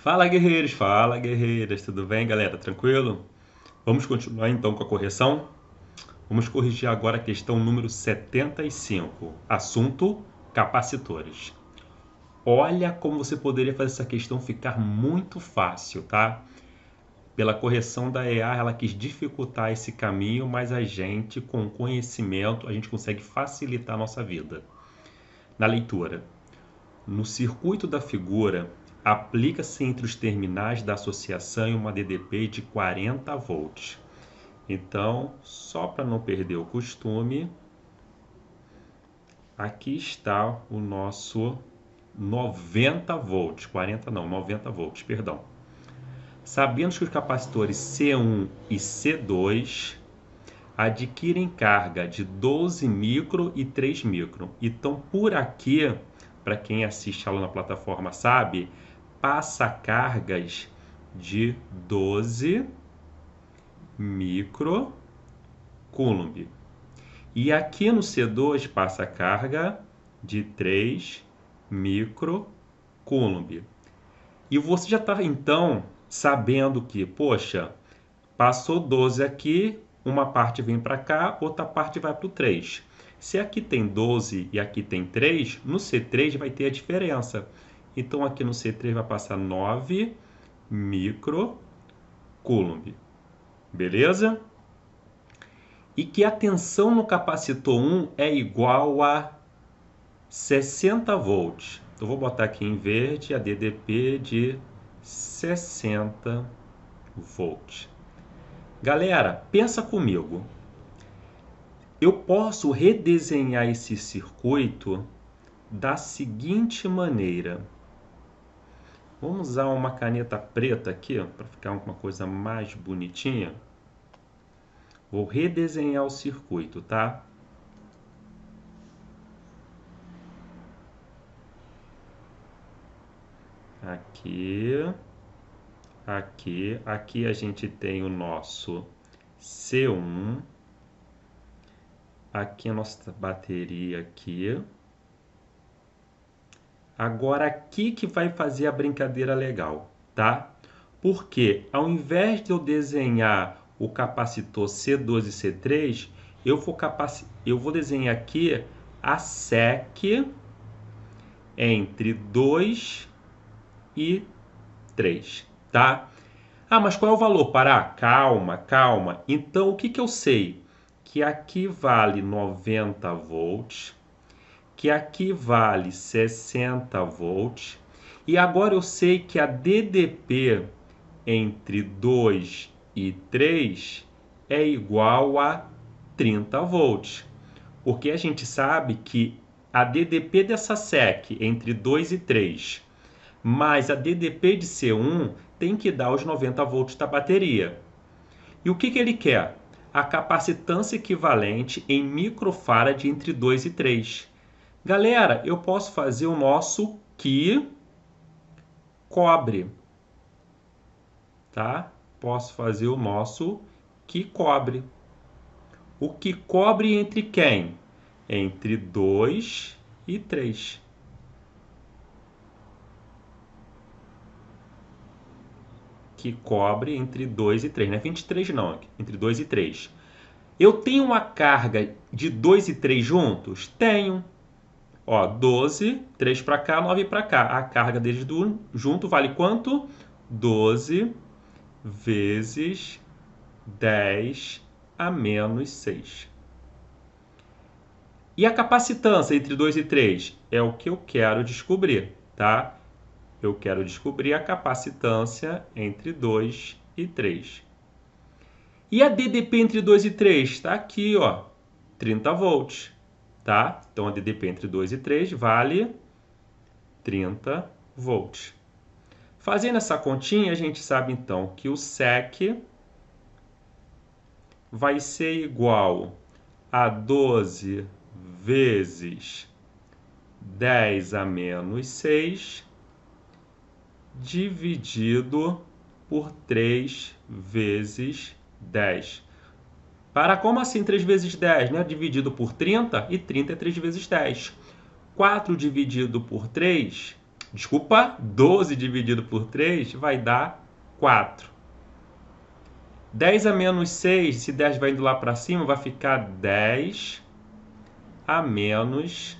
Fala guerreiros, fala guerreiras, tudo bem galera? Tranquilo? Vamos continuar então com a correção? Vamos corrigir agora a questão número 75, assunto capacitores. Olha como você poderia fazer essa questão ficar muito fácil, tá? Pela correção da EA, ela quis dificultar esse caminho, mas a gente, com conhecimento, a gente consegue facilitar a nossa vida. Na leitura, no circuito da figura, aplica-se entre os terminais da associação em uma DDP de 40 volts. Então, só para não perder o costume, aqui está o nosso 90 volts, 40 não, 90 volts, perdão. Sabemos que os capacitores C1 e C2 adquirem carga de 12 micro e 3 micro. Então, por aqui, para quem assiste lá aula na plataforma sabe, passacargas de 12 microcoulomb. E aqui no C2 passa carga de 3 microcoulomb. E você já está então sabendo que, poxa, passou 12 aqui, uma parte vem para cá, outra parte vai para o 3. Se aqui tem 12 e aqui tem 3, no C3 vai ter a diferença. Então aqui no C3 vai passar 9 microcoulomb. Beleza? E que a tensão no capacitor 1 é igual a 60 volts. Então vou botar aqui em verde a DDP de 60 volts. Galera, pensa comigo. Eu posso redesenhar esse circuito da seguinte maneira. Vamos usar uma caneta preta aqui, para ficar uma coisa mais bonitinha. Vou redesenhar o circuito, tá? Aqui, aqui, aqui a gente tem o nosso C1. Aqui a nossa bateria aqui. Agora aqui que vai fazer a brincadeira legal, tá? Porque ao invés de eu desenhar o capacitor C2 e C3, eu vou, capaci... eu vou desenhar aqui a SEC entre 2 e 3, tá? Ah, mas qual é o valor? Pará, calma, calma. Então, o que, que eu sei? Que aqui vale 90 volts, que aqui vale 60 volts. E agora eu sei que a DDP entre 2 e 3 é igual a 30 volts. Porque a gente sabe que a DDP dessa SEC entre 2 e 3 mais a DDP de C1 tem que dar os 90 volts da bateria. E o que, que ele quer? A capacitância equivalente em microfarad entre 2 e 3. Galera, eu posso fazer o nosso que cobre. Tá? Posso fazer o nosso que cobre. O que cobre entre quem? Entre 2 e 3. Que cobre entre 2 e 3. Não é 23 não, entre 2 e 3. Eu tenho uma carga de 2 e 3 juntos? Tenho. Ó, 12, 3 para cá, 9 para cá. A carga deles do, junto vale quanto? 12 vezes 10 a menos 6. E a capacitância entre 2 e 3 é o que eu quero descobrir, tá? Eu quero descobrir a capacitância entre 2 e 3. E a DDP entre 2 e 3 está aqui, ó, 30 volts tá? Então a DDP entre 2 e 3 vale 30 volts. Fazendo essa continha, a gente sabe então que o SEC vai ser igual a 12 vezes 10 a menos 6 dividido por 3 vezes 10. Para como assim 3 vezes 10? Né? Dividido por 30 e 30 é 3 vezes 10. 4 dividido por 3, desculpa, 12 dividido por 3 vai dar 4. 10 a menos 6, se 10 vai indo lá para cima, vai ficar 10 a menos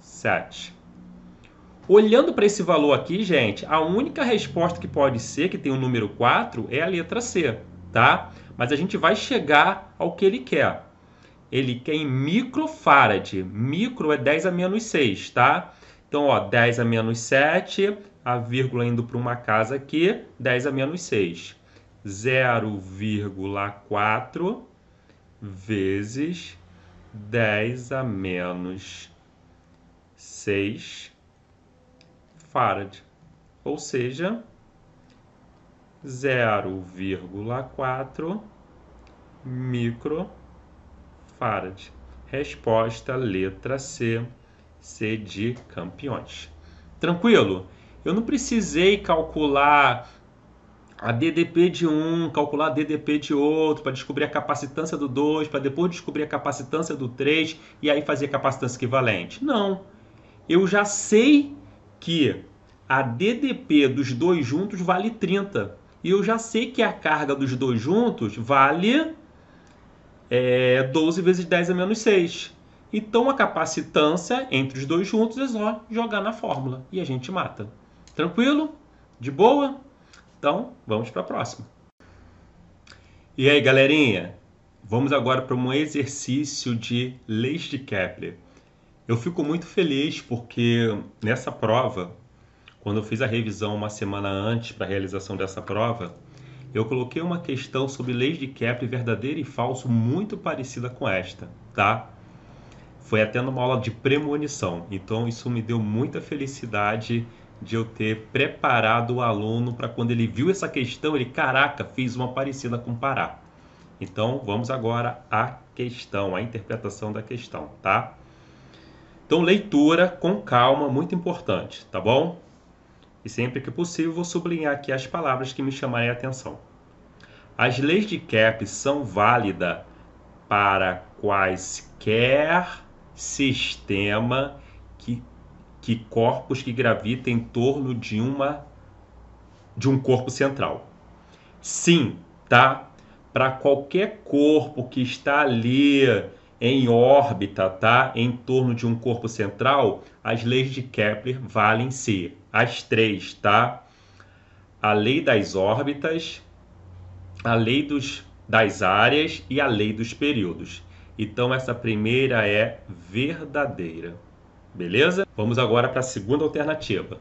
7. Olhando para esse valor aqui, gente, a única resposta que pode ser que tem o número 4 é a letra C tá? Mas a gente vai chegar ao que ele quer. Ele quer em microfarad. Micro é 10 a menos 6, tá? Então, ó, 10 a menos 7, a vírgula indo para uma casa aqui, 10 a menos 6. 0,4 vezes 10 a menos 6 farad. Ou seja, 0,4 microfarad. Resposta letra C, C de campeões. Tranquilo? Eu não precisei calcular a DDP de um, calcular a DDP de outro, para descobrir a capacitância do 2, para depois descobrir a capacitância do 3 e aí fazer a capacitância equivalente. Não. Eu já sei que a DDP dos dois juntos vale 30. E eu já sei que a carga dos dois juntos vale é, 12 vezes 10 a menos 6. Então a capacitância entre os dois juntos é só jogar na fórmula e a gente mata. Tranquilo? De boa? Então vamos para a próxima. E aí galerinha, vamos agora para um exercício de leis de Kepler. Eu fico muito feliz porque nessa prova quando eu fiz a revisão uma semana antes para a realização dessa prova, eu coloquei uma questão sobre leis de Kepler verdadeira e falso muito parecida com esta, tá? Foi até numa aula de premonição. Então isso me deu muita felicidade de eu ter preparado o aluno para quando ele viu essa questão, ele, caraca, fiz uma parecida com Pará. Então, vamos agora à questão, à interpretação da questão, tá? Então, leitura com calma, muito importante, tá bom? e sempre que possível vou sublinhar aqui as palavras que me chamarem a atenção. As leis de Kepler são válidas para quaisquer sistema que, que corpos que gravitem em torno de uma de um corpo central. Sim, tá? Para qualquer corpo que está ali em órbita, tá? Em torno de um corpo central, as leis de Kepler valem se as três, tá? A lei das órbitas, a lei dos, das áreas e a lei dos períodos. Então, essa primeira é verdadeira. Beleza? Vamos agora para a segunda alternativa.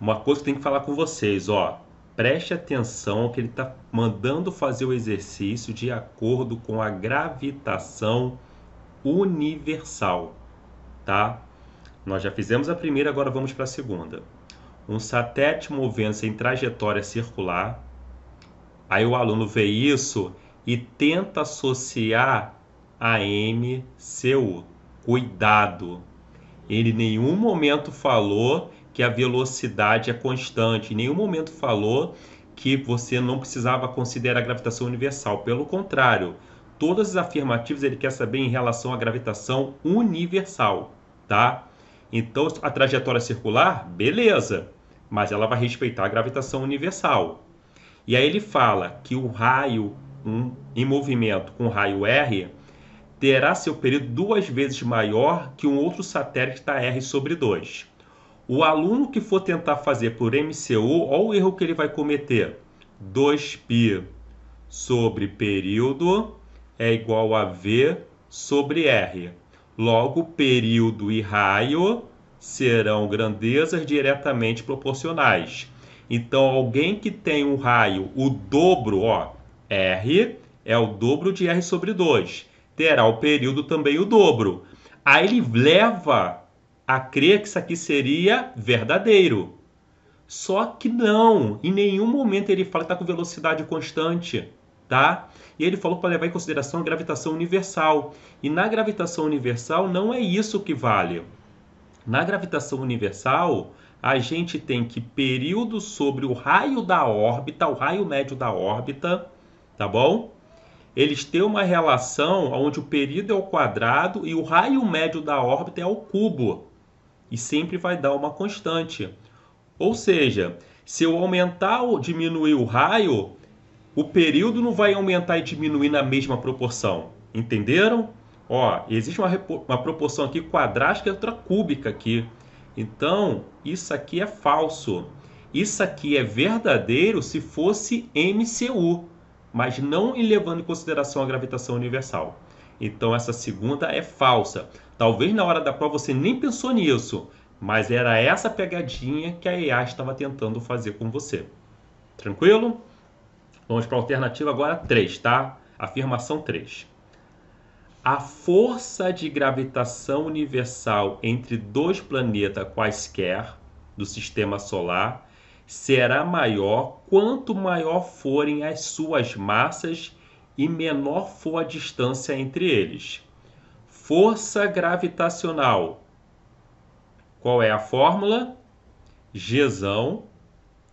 Uma coisa que tem que falar com vocês, ó. Preste atenção que ele está mandando fazer o exercício de acordo com a gravitação universal, tá? Nós já fizemos a primeira, agora vamos para a segunda um satélite movendo-se em trajetória circular. Aí o aluno vê isso e tenta associar a m seu Cuidado! Ele em nenhum momento falou que a velocidade é constante, em nenhum momento falou que você não precisava considerar a gravitação universal. Pelo contrário, todas as afirmativas ele quer saber em relação à gravitação universal, tá? Então, a trajetória circular, beleza, mas ela vai respeitar a gravitação universal. E aí ele fala que o raio um, em movimento com raio R terá seu período duas vezes maior que um outro satélite da R sobre 2. O aluno que for tentar fazer por MCU, olha o erro que ele vai cometer. 2π sobre período é igual a V sobre R. Logo, período e raio serão grandezas diretamente proporcionais. Então, alguém que tem um raio, o dobro, ó, R é o dobro de R sobre 2, terá o período também o dobro. Aí ele leva a crer que isso aqui seria verdadeiro. Só que não, em nenhum momento ele fala que está com velocidade constante tá? E ele falou para levar em consideração a gravitação universal. E na gravitação universal não é isso que vale. Na gravitação universal, a gente tem que período sobre o raio da órbita, o raio médio da órbita, tá bom? Eles têm uma relação onde o período é ao quadrado e o raio médio da órbita é ao cubo. E sempre vai dar uma constante. Ou seja, se eu aumentar ou diminuir o raio, o período não vai aumentar e diminuir na mesma proporção. Entenderam? Ó, existe uma, uma proporção aqui quadrática e outra cúbica aqui. Então, isso aqui é falso. Isso aqui é verdadeiro se fosse MCU, mas não levando em consideração a gravitação universal. Então, essa segunda é falsa. Talvez na hora da prova você nem pensou nisso, mas era essa pegadinha que a IA estava tentando fazer com você. Tranquilo? Vamos para a alternativa agora 3, tá? Afirmação 3. A força de gravitação universal entre dois planetas quaisquer do sistema solar será maior quanto maior forem as suas massas e menor for a distância entre eles. Força gravitacional. Qual é a fórmula? Gzão,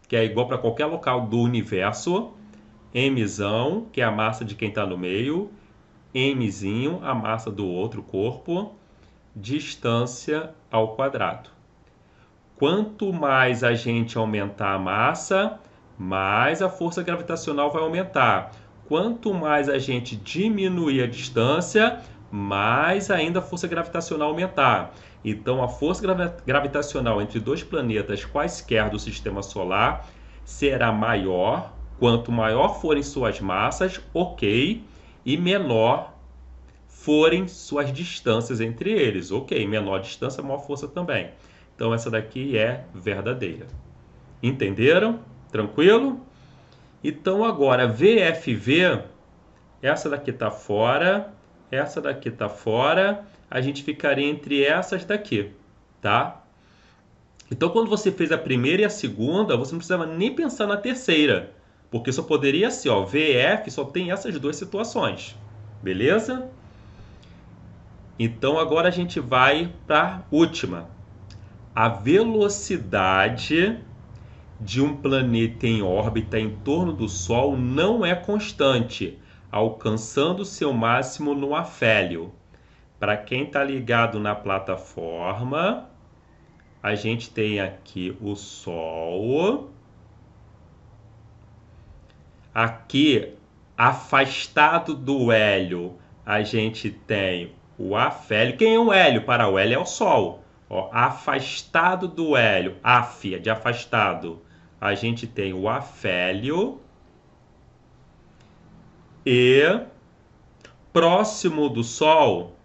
que é igual para qualquer local do universo, Mzão, que é a massa de quem está no meio, Mzinho, a massa do outro corpo, distância ao quadrado. Quanto mais a gente aumentar a massa, mais a força gravitacional vai aumentar. Quanto mais a gente diminuir a distância, mais ainda a força gravitacional aumentar. Então, a força gravitacional entre dois planetas quaisquer do sistema solar será maior Quanto maior forem suas massas, ok, e menor forem suas distâncias entre eles, ok, menor distância, maior força também. Então essa daqui é verdadeira. Entenderam? Tranquilo? Então agora VFV, essa daqui está fora, essa daqui está fora, a gente ficaria entre essas daqui, tá? Então quando você fez a primeira e a segunda, você não precisava nem pensar na terceira. Porque só poderia ser, ó, VF só tem essas duas situações. Beleza? Então agora a gente vai para a última. A velocidade de um planeta em órbita em torno do Sol não é constante, alcançando seu máximo no afélio. Para quem está ligado na plataforma, a gente tem aqui o Sol Aqui, afastado do hélio, a gente tem o afélio. Quem é o hélio? Para o hélio é o Sol. Ó, afastado do hélio, afia de afastado, a gente tem o afélio. E próximo do Sol,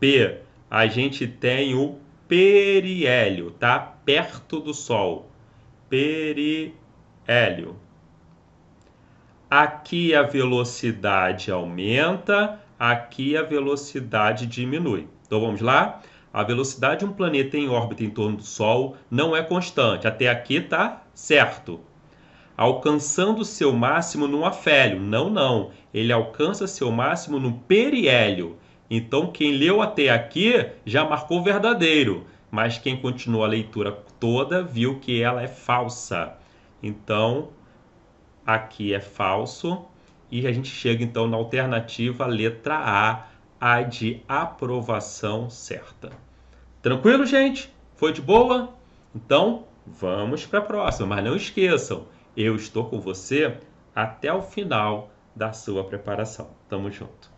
P, a gente tem o periélio, tá? Perto do Sol. Periélio. Aqui a velocidade aumenta, aqui a velocidade diminui. Então vamos lá? A velocidade de um planeta em órbita em torno do Sol não é constante. Até aqui tá certo. Alcançando seu máximo no afélio. Não, não. Ele alcança seu máximo no periélio. Então quem leu até aqui já marcou verdadeiro. Mas quem continuou a leitura toda viu que ela é falsa. Então aqui é falso. E a gente chega então na alternativa letra A, a de aprovação certa. Tranquilo, gente? Foi de boa? Então, vamos para a próxima. Mas não esqueçam, eu estou com você até o final da sua preparação. Tamo junto.